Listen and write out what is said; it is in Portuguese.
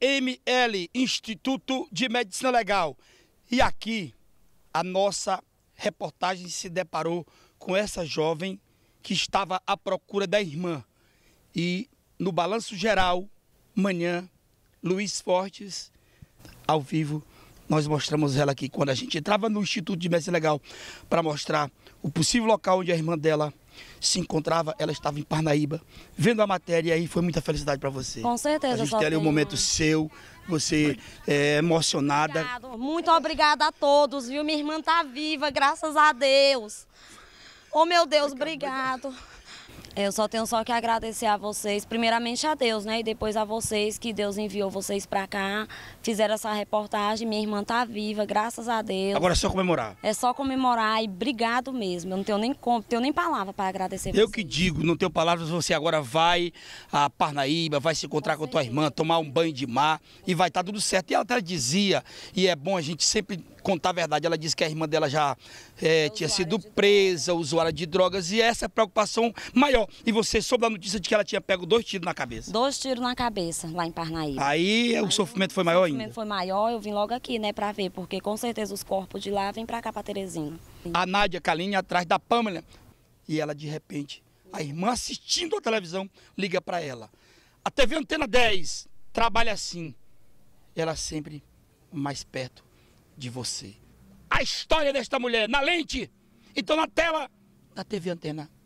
IML, Instituto de Medicina Legal. E aqui a nossa reportagem se deparou com essa jovem que estava à procura da irmã. E no balanço geral, manhã, Luiz Fortes, ao vivo, nós mostramos ela aqui quando a gente entrava no Instituto de Medicina Legal para mostrar o possível local onde a irmã dela se encontrava, ela estava em Parnaíba, vendo a matéria e aí foi muita felicidade para você. Com certeza, A gente tem um momento seu, você é, emocionada. Obrigado. Muito obrigada a todos, viu? Minha irmã tá viva, graças a Deus. Oh, meu Deus, obrigado. obrigado. Eu só tenho só que agradecer a vocês, primeiramente a Deus, né? E depois a vocês, que Deus enviou vocês para cá, fizeram essa reportagem, minha irmã tá viva, graças a Deus. Agora é só comemorar. É só comemorar e obrigado mesmo. Eu não tenho nem como, tenho nem palavra para agradecer Eu vocês. que digo, não tenho palavras, você agora vai a Parnaíba, vai se encontrar com, com a tua irmã, tomar um banho de mar e vai estar tá tudo certo. E ela até dizia, e é bom a gente sempre contar a verdade, ela disse que a irmã dela já eh, é, tinha sido presa, drogas. usuária de drogas, e essa é a preocupação maior e você soube da notícia de que ela tinha pego dois tiros na cabeça? Dois tiros na cabeça, lá em Parnaíba. Aí, Aí o sofrimento foi maior ainda? O sofrimento foi maior, eu vim logo aqui, né, pra ver, porque com certeza os corpos de lá vêm pra cá, pra Teresina. A Nádia Kaline atrás da Pâmela, e ela de repente, a irmã assistindo a televisão, liga pra ela. A TV Antena 10 trabalha assim, ela sempre mais perto de você. A história desta mulher na lente, então na tela da TV Antena